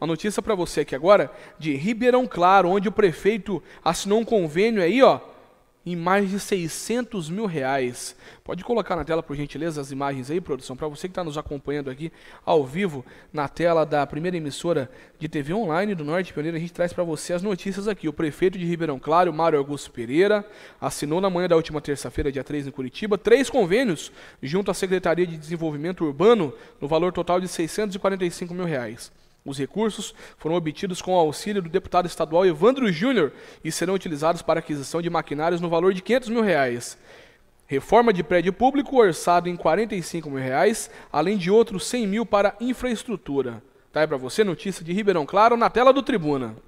uma notícia para você aqui agora de Ribeirão Claro, onde o prefeito assinou um convênio aí, ó, em mais de 600 mil reais. Pode colocar na tela, por gentileza, as imagens aí, produção, para você que está nos acompanhando aqui ao vivo na tela da primeira emissora de TV online do Norte Pioneiro. A gente traz para você as notícias aqui. O prefeito de Ribeirão Claro, Mário Augusto Pereira, assinou na manhã da última terça-feira, dia 3, em Curitiba, três convênios junto à Secretaria de Desenvolvimento Urbano no valor total de 645 mil reais. Os recursos foram obtidos com o auxílio do deputado estadual Evandro Júnior e serão utilizados para aquisição de maquinários no valor de 500 mil reais. Reforma de prédio público orçado em 45 mil reais, além de outros 100 mil para infraestrutura. Tá aí para você notícia de Ribeirão Claro na tela do Tribuna.